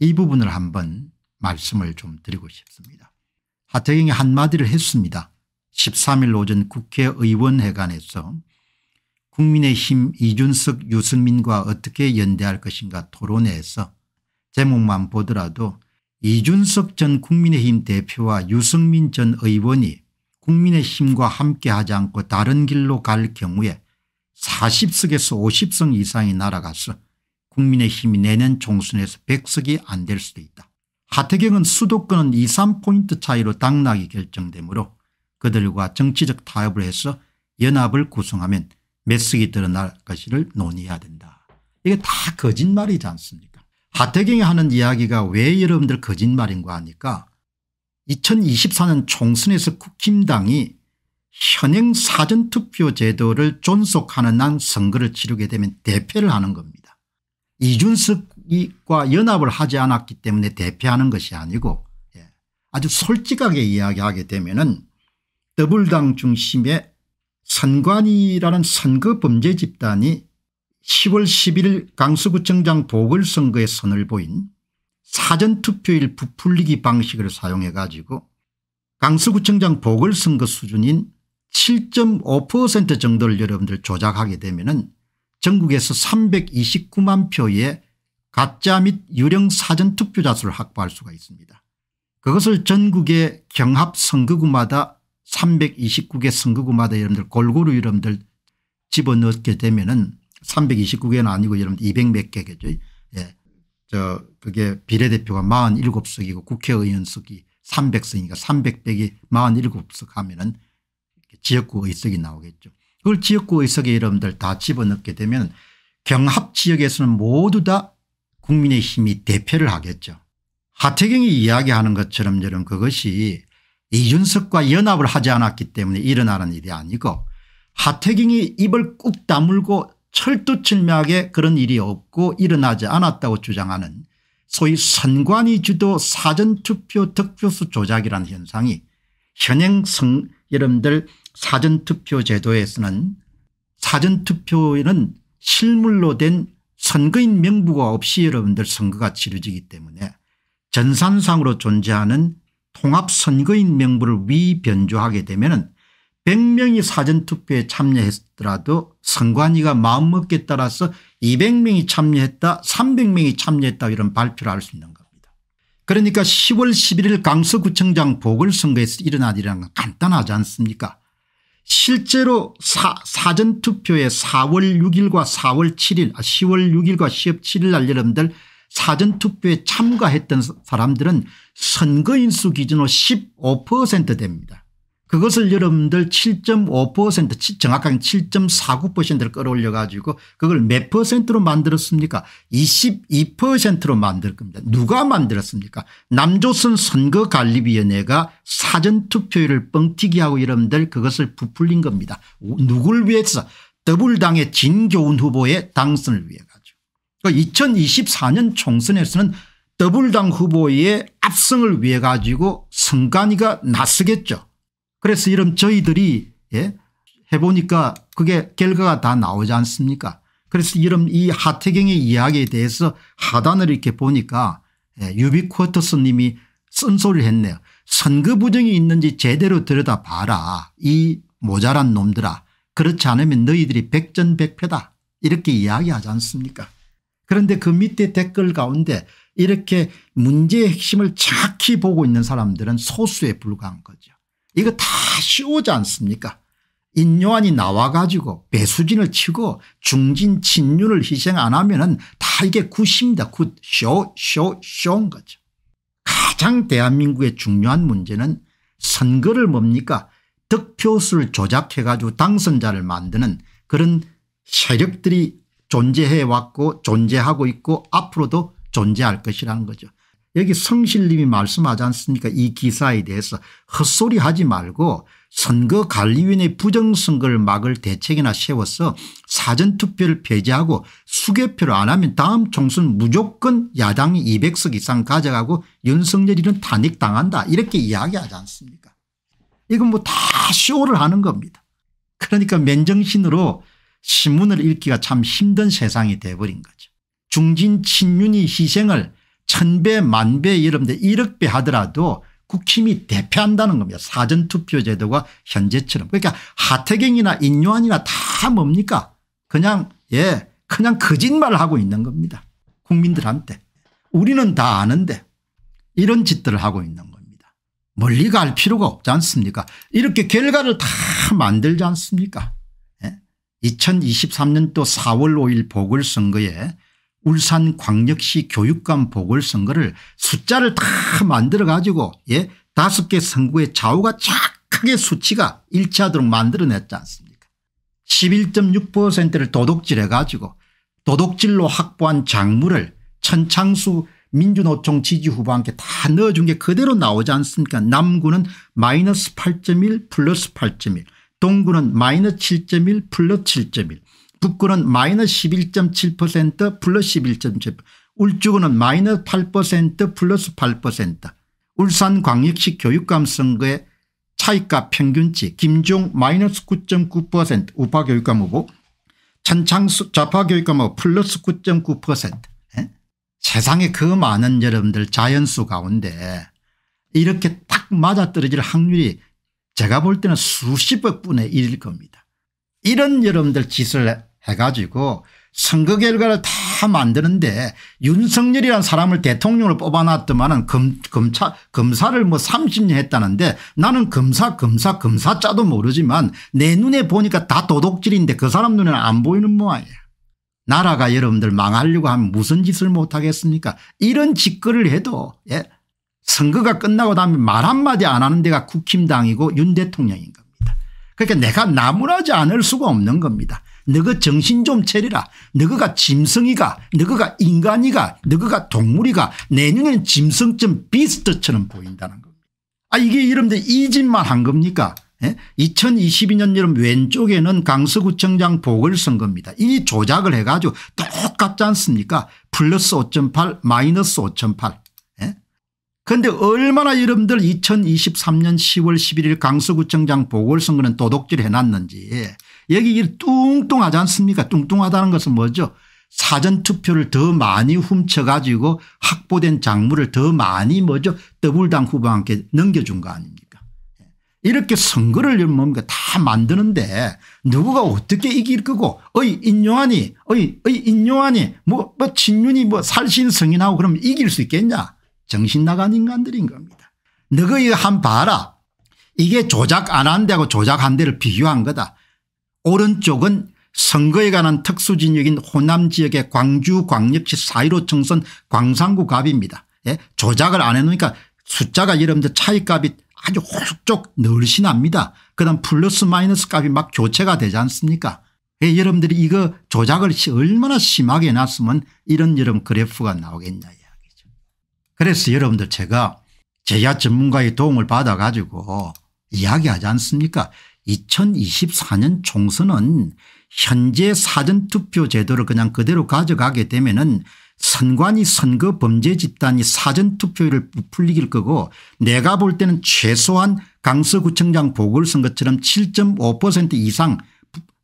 이 부분을 한번 말씀을 좀 드리고 싶습니다. 하태경이 한마디를 했습니다. 13일 오전 국회의원회관에서 국민의힘 이준석 유승민과 어떻게 연대할 것인가 토론회에서 제목만 보더라도 이준석 전 국민의힘 대표와 유승민 전 의원이 국민의힘과 함께하지 않고 다른 길로 갈 경우에 40석에서 50석 이상이 날아가서 국민의힘이 내년 총선에서 백석이안 될 수도 있다. 하태경은 수도권은 2, 3포인트 차이로 당락이 결정되므로 그들과 정치적 타협을 해서 연합을 구성하면 몇 석이 드러날 것을 논의해야 된다. 이게 다 거짓말이지 않습니까 하태경이 하는 이야기가 왜 여러분들 거짓말인가 하니까 2024년 총선에서 국힘당이 현행 사전투표 제도를 존속하는 한 선거를 치르게 되면 대패를 하는 겁니다. 이준석과 연합을 하지 않았기 때문에 대표하는 것이 아니고 예, 아주 솔직하게 이야기하게 되면 은더블당 중심의 선관위라는 선거 범죄 집단이 10월 11일 강서구청장 보궐선거에 선을 보인 사전투표일 부풀리기 방식을 사용해 가지고 강서구청장 보궐선거 수준인 7.5% 정도를 여러분들 조작하게 되면 은 전국에서 329만 표의 가짜 및 유령 사전투표자 수를 확보할 수가 있습니다. 그것을 전국의 경합 선거구마다 329개 선거구마다 여러분들 골고루 여러분들 집어넣게 되면 은 329개는 아니고 여러분들 200 몇 개겠죠. 예. 저 그게 비례대표가 47석이고 국회의원석이 300석이니까 300백이 47석 하면 은 지역구 의석이 나오겠죠. 그걸 지역구 의석에 여러분들 다 집어넣게 되면 경합 지역에서는 모두 다 국민의힘이 대표를 하겠죠. 하태경이 이야기하는 것처럼 여러분 그것이 이준석과 연합을 하지 않았기 때문에 일어나는 일이 아니고 하태경이 입을 꾹 다물고 철두철미하게 그런 일이 없고 일어나지 않았다고 주장하는 소위 선관위 주도 사전투표 득표수 조작이라는 현상이 현행 성 여러분들 사전투표 제도에서는 사전투표에는 실물로 된 선거인 명부가 없이 여러분들 선거가 치러지기 때문에 전산상으로 존재하는 통합선거인 명부를 위변조하게 되면 100명이 사전투표에 참여했더라도 선관위가 마음먹기에 따라서 200명이 참여했다 300명이 참여했다 이런 발표를 할 수 있는 겁니다. 그러니까 10월 11일 강서구청장 보궐선거에서 일어나리라는건 간단하지 않습니까 실제로 사, 사전투표에 4월 6일과 4월 7일 10월 아, 6일과 10월 7일 날 여러분들 사전투표에 참가했던 사람들은 선거인수 기준으로 15% 됩니다. 그것을 여러분들 7.5% 정확하게 7.49%를 끌어올려 가지고 그걸 몇 퍼센트로 만들었습니까 22%로 만들 겁니다. 누가 만들었습니까 남조선 선거관리위원회가 사전투표율을 뻥튀기하고 여러분들 그것을 부풀린 겁니다. 누굴 위해서 더불당의 진교훈 후보의 당선을 위해 가지고 2024년 그 총선에서는 더불당 후보의 압승을 위해 가지고 선관위가 나서겠죠. 그래서 이런 저희들이 예? 해보니까 그게 결과가 다 나오지 않습니까 그래서 이런 이 하태경의 이야기에 대해서 하단을 이렇게 보니까 예, 유비쿼터스 님이 쓴소리를 했네요. 선거 부정이 있는지 제대로 들여다봐라 이 모자란 놈들아 그렇지 않으면 너희들이 백전백패다 이렇게 이야기하지 않습니까 그런데 그 밑에 댓글 가운데 이렇게 문제의 핵심을 착히 보고 있는 사람들은 소수에 불과한 거죠. 이거 다쉬우지 않습니까 인요한이 나와 가지고 배수진을 치고 중진 친윤을 희생 안 하면 은다 이게 굿입니다. 굿 쇼 쇼 쇼인 거죠. 가장 대한민국의 중요한 문제는 선거를 뭡니까 득표수를 조작해 가지고 당선자를 만드는 그런 세력들이 존재해 왔고 존재하고 있고 앞으로도 존재할 것이라는 거죠. 여기 성실님이 말씀하지 않습니까 이 기사에 대해서 헛소리하지 말고 선거관리위원회 부정선거를 막을 대책이나 세워서 사전투표를 폐지하고 수개표를 안 하면 다음 총선 무조건 야당이 200석 이상 가져가고 윤석열이는 탄핵당한다 이렇게 이야기하지 않습니까 이건 뭐 다 쇼를 하는 겁니다. 그러니까 맨정신으로 신문을 읽기가 참 힘든 세상이 돼버린 거죠. 중진 친윤이 희생을 천배 만배 여러분들 1억배 하더라도 국힘이 대패한다는 겁니다. 사전투표 제도가 현재처럼. 그러니까 하태경이나 인요한이나 다 뭡니까 그냥 예 그냥 거짓말을 하고 있는 겁니다. 국민들한테. 우리는 다 아는데 이런 짓들을 하고 있는 겁니다. 멀리 갈 필요가 없지 않습니까 이렇게 결과를 다 만들지 않습니까 2023년도 4월 5일 보궐선거에 울산광역시 교육감 보궐선거를 숫자를 다 만들어 가지고 예 다섯 개선거의 좌우가 착하게 수치가 일치하도록 만들어냈지 않습니까 11.6%를 도둑질해 가지고 도둑질로 확보한 작물을 천창수 민주노총 지지 후보한테 다 넣어준 게 그대로 나오지 않습니까 남구는 마이너스 8.1 플러스 8.1 동구는 마이너스 7.1 플러스 7.1 북구는 마이너스 11.7% 플러스 11.7% 울주구는 마이너스 8% 플러스 8% 울산 광역시 교육감선거의 차이값 평균치 김종 마이너스 9.9% 우파 교육감 후보 천창수 좌파 교육감 후보 플러스 9.9% 예? 세상에 그 많은 여러분들 자연수 가운데 이렇게 딱 맞아떨어질 확률이 제가 볼 때는 수십억 분의 일일 겁니다. 이런 여러분들 짓을 해가지고 선거 결과를 다 만드는데 윤석열이란 사람을 대통령으로 뽑아놨더만은 검, 검차, 검사를 뭐 30년 했다는데 나는 검사 검사 검사자도 모르지만 내 눈에 보니까 다 도둑질인데 그 사람 눈에는 안 보이는 모양이야. 나라가 여러분들 망하려고 하면 무슨 짓을 못하겠습니까 이런 짓거리를 해도 예? 선거가 끝나고 나면 말 한마디 안 하는 데가 국힘당이고 윤 대통령인가 그러니까 내가 나무라지 않을 수가 없는 겁니다. 너가 정신 좀 차리라. 너가 짐승이가 너가 인간이가 너가 동물이가 내 눈엔 짐승쯤 비스트처럼 보인다는 겁니다. 아 이게 이름들 이 짓만 한 겁니까 2022년 예? 여름 왼쪽에는 강서구청장 보궐선거입니다. 이 조작을 해가지고 똑같지 않습니까 플러스 5.8 마이너스 5.8 그런데 얼마나 여러분들 2023년 10월 11일 강서구청장 보궐선거는 도둑질 해놨는지 여기 뚱뚱하지 않습니까 뚱뚱하다는 것은 뭐죠 사전투표를 더 많이 훔쳐가지고 확보된 장물을 더 많이 뭐죠 더블당 후보한테 넘겨준 거 아닙니까 이렇게 선거를 뭡니까 다 만드는데 누구가 어떻게 이길 거고 어이 인용하니 어이 어이 인용하니 뭐뭐 친윤이 뭐 살신 성인하고 그러면 이길 수 있겠냐 정신 나간 인간들인 겁니다. 너희 한 봐라. 이게 조작 안한 데하고 조작 한 데를 비교한 거다. 오른쪽은 선거에 관한 특수진역인 호남 지역의 광주 광역시 4.15 총선 광산구 값입니다. 예? 조작을 안 해놓으니까 숫자가 여러분들 차이값이 아주 홀쭉 늘씬합니다. 그다음 플러스 마이너스 값이 막 교체가 되지 않습니까 예, 여러분들이 이거 조작을 얼마나 심하게 해놨으면 이런 여러분 그래프가 나오겠냐 예. 그래서 여러분들 제가 제야 전문가의 도움을 받아 가지고 이야기하지 않습니까 2024년 총선은 현재 사전투표 제도를 그냥 그대로 가져가게 되면 은 선관위 선거 범죄 집단이 사전투표율을 풀리길 거고 내가 볼 때는 최소한 강서구청장 보궐선거처럼 7.5% 이상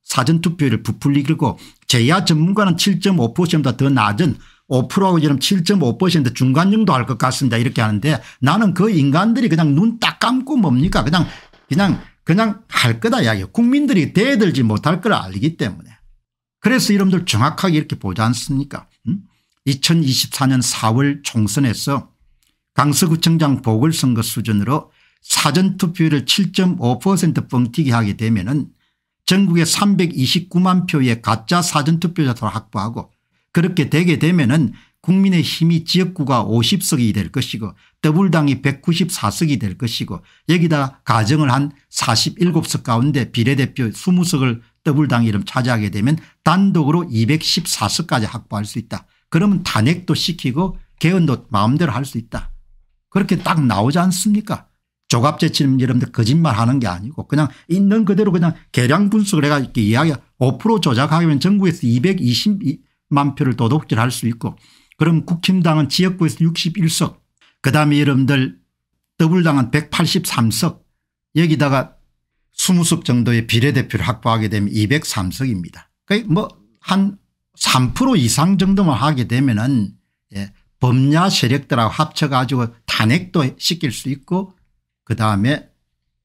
사전투표율을 부풀리고 제야 전문가는 7.5%보다 더 낮은 5%하고 지금 7 5 중간 정도 할 것 같습니다 이렇게 하는데 나는 그 인간들이 그냥 눈 딱 감고 뭡니까 그냥 그냥 그냥 할 거다 이야기 국민들이 대들지 못할 걸 알기 때문에 그래서 이름들 정확하게 이렇게 보지 않습니까 음? 2024년 4월 총선에서 강서구청장 보궐선거 수준으로 사전투표율을 7.5% 뻥튀기 하게 되면 은전국의 329만 표의 가짜 사전투표자을 확보하고 그렇게 되게 되면은 국민의힘이 지역구가 50석이 될 것이고 더불당이 194석이 될 것이고 여기다 가정을 한 47석 가운데 비례대표 20석을 더블당 이름 차지하게 되면 단독으로 214석까지 확보할 수 있다. 그러면 탄핵도 시키고 개헌도 마음대로 할 수 있다. 그렇게 딱 나오지 않습니까 조갑제치는 여러분들 거짓말하는 게 아니고 그냥 있는 그대로 그냥 계량 분석을 해가지고 이야기 5% 조작하면 전국에서 220만 표를 도둑질할 수 있고 그럼 국힘당은 지역구에서 61석 그다음에 여러분들 더블당은 183석 여기다가 20석 정도의 비례대표를 확보하게 되면 203석입니다. 그러니까 뭐한 3% 이상 정도만 하게 되면은 예, 범야 세력들하고 합쳐가지고 탄핵도 시킬 수 있고 그다음에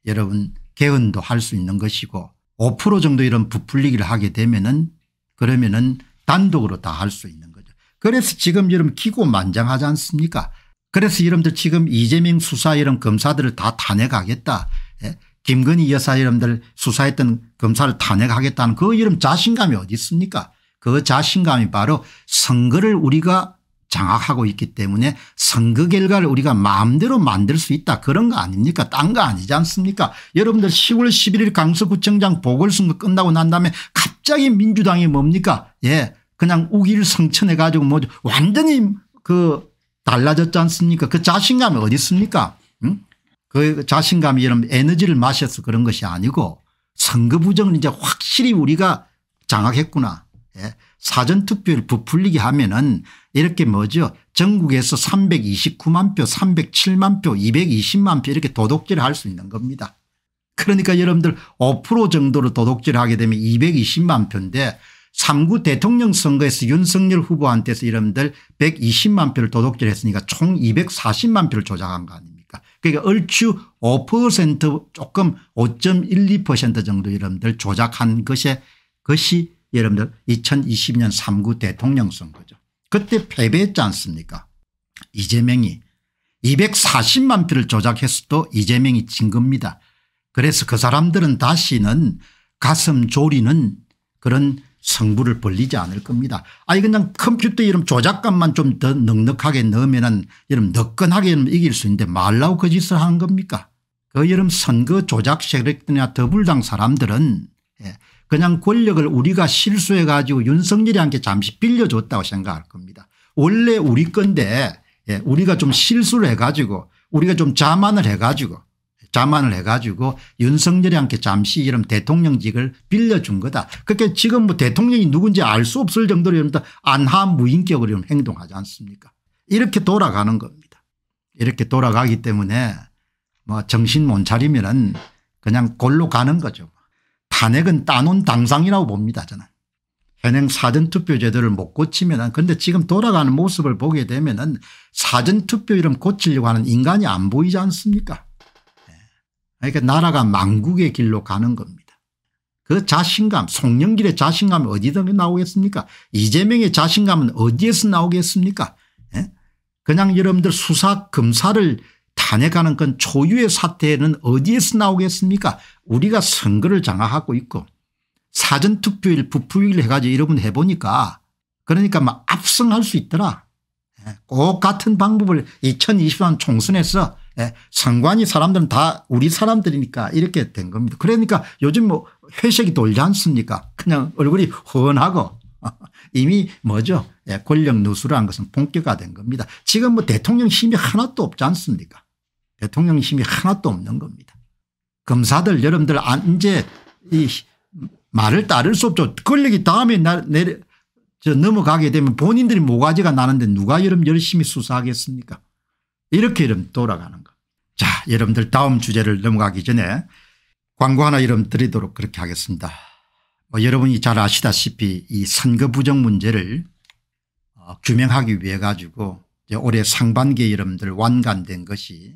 여러분 개헌도 할 수 있는 것이고 5% 정도 이런 부풀리기를 하게 되면은 그러면은 단독으로 다 할 수 있는 거죠. 그래서 지금 여러분 기고만장하지 않습니까 그래서 여러분들 지금 이재명 수사 이런 검사들을 다 탄핵하겠다. 예? 김건희 여사 여러분들 수사했던 검사를 탄핵하겠다는 그 이름 자신감이 어디 있습니까 그 자신감이 바로 선거를 우리가 장악하고 있기 때문에 선거 결과를 우리가 마음대로 만들 수 있다 그런 거 아닙니까 딴 거 아니지 않습니까 여러분들 10월 11일 강서구청장 보궐선거 끝나고 난 다음에 갑 갑자기 민주당이 뭡니까 예 그냥 우기를성천해 가지고 뭐 완전히 그 달라졌지 않습니까 그 자신감이 어디 있습니까 응? 그 자신감이 이런 에너지를 마셔서 그런 것이 아니고 선거 부정은 이제 확실히 우리가 장악했구나 예. 사전투표를 부풀리게 하면은 이렇게 뭐죠 전국에서 329만 표 307만 표 220만 표 이렇게 도둑질 할수 있는 겁니다. 그러니까 여러분들 5% 정도로 도둑질하게 되면 220만 표인데 3구 대통령 선거에서 윤석열 후보한테서 여러분들 120만 표를 도둑질했으니까 총 240만 표를 조작한 거 아닙니까 그러니까 얼추 5% 조금 5.12% 정도 여러분들 조작한 것에 것이 여러분들 2020년 3구 대통령 선거죠. 그때 패배했지 않습니까 이재명이 240만 표를 조작했어도 이재명이 진 겁니다. 그래서 그 사람들은 다시는 가슴 조리는 그런 성부를 벌리지 않을 겁니다. 아니 그냥 컴퓨터 이름 조작값만 좀 더 넉넉하게 넣으면은 이름 너끈하게 이름 이길 수 있는데 말라고 거짓을 그 하 겁니까? 그 이름 선거 조작 세력들이나 더불당 사람들은 예, 그냥 권력을 우리가 실수해 가지고 윤석열이한테 잠시 빌려줬다고 생각할 겁니다. 원래 우리 건데 예, 우리가 좀 실수를 해 가지고 우리가 좀 자만을 해 가지고 자만을 해가지고 윤석열이한테 잠시 이런 대통령직을 빌려준 거다. 그렇게 지금 뭐 대통령이 누군지 알 수 없을 정도로 이런 안하 무인격으로 행동하지 않습니까 이렇게 돌아가는 겁니다. 이렇게 돌아가기 때문에 뭐 정신 못 차리면은 그냥 골로 가는 거죠. 탄핵은 따놓은 당상이라고 봅니다 저는. 현행 사전투표 제도를 못 고치면은 근데 지금 돌아가는 모습을 보게 되면은 사전투표 이름 고치려고 하는 인간이 안 보이지 않습니까 그러니까 나라가 망국의 길로 가는 겁니다. 그 자신감 송영길의 자신감이 어디서 나오겠습니까 이재명의 자신감은 어디에서 나오겠습니까 예? 그냥 여러분들 수사 검사를 탄핵하는 건 초유의 사태는 어디에서 나오겠습니까 우리가 선거를 장악하고 있고 사전투표일 부풀일 해가지고 여러분 해보니까 그러니까 막 압승할 수 있더라. 예? 꼭 같은 방법을 2023 총선에서 예, 상관이 사람들은 다 우리 사람들이니까 이렇게 된 겁니다. 그러니까 요즘 뭐 회색이 돌지 않습니까 그냥 얼굴이 훤하고 어, 이미 뭐죠 예, 권력 누수를 한 것은 본격화된 겁니다. 지금 뭐 대통령 힘이 하나도 없지 않습니까 대통령 힘이 하나도 없는 겁니다. 검사들 여러분들 이제 이 말을 따를 수 없죠. 권력이 다음에 내려, 저 넘어가게 되면 본인들이 모가지가 나는데 누가 여러분 열심히 수사하겠습니까 이렇게 이러 돌아가는 자 여러분들 다음 주제를 넘어가기 전에 광고 하나 이름 드리도록 그렇게 하겠습니다. 뭐 여러분이 잘 아시다시피 이 선거 부정 문제를 어, 규명하기 위해 가지고 올해 상반기에 여러분들 완간된 것이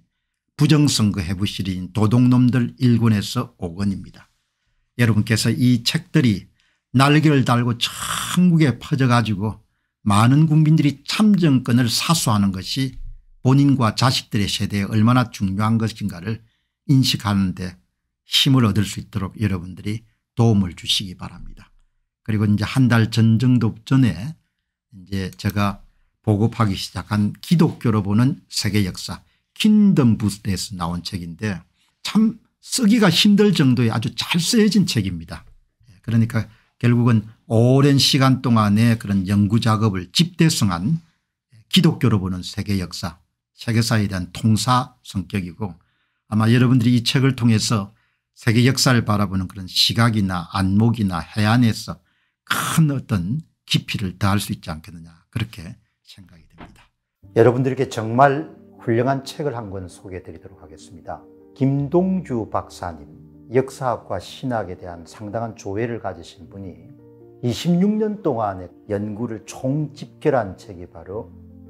부정선거 해부실인 도둑놈들 1권에서 5권입니다. 여러분께서 이 책들이 날개를 달고 천국에 퍼져가지고 많은 국민들이 참정권을 사수하는 것이 본인과 자식들의 세대에 얼마나 중요한 것인가를 인식하는 데 힘을 얻을 수 있도록 여러분들이 도움을 주시기 바랍니다. 그리고 이제 한 달 전 정도 전에 이제 제가 보급하기 시작한 기독교로 보는 세계 역사 킨덤 부스에서 나온 책인데 참 쓰기가 힘들 정도의 아주 잘 쓰여진 책입니다. 예, 그러니까 결국은 오랜 시간 동안의 그런 연구 작업을 집대성한 기독교로 보는 세계 역사 세계사에 대한 통사 성격이고 아마 여러분들이 이 책을 통해서 세계 역사를 바라보는 그런 시각이나 안목이나 해안에서 큰 어떤 깊이를 더할 수 있지 않겠느냐 그렇게 생각이 됩니다. 여러분들에게 정말 훌륭한 책을 한 권 소개해 드리도록 하겠습니다. 김동주 박사님 역사학과 신학에 대한 상당한 조회를 가지신 분이 26년 동안의 연구를 총집결한 책이 바로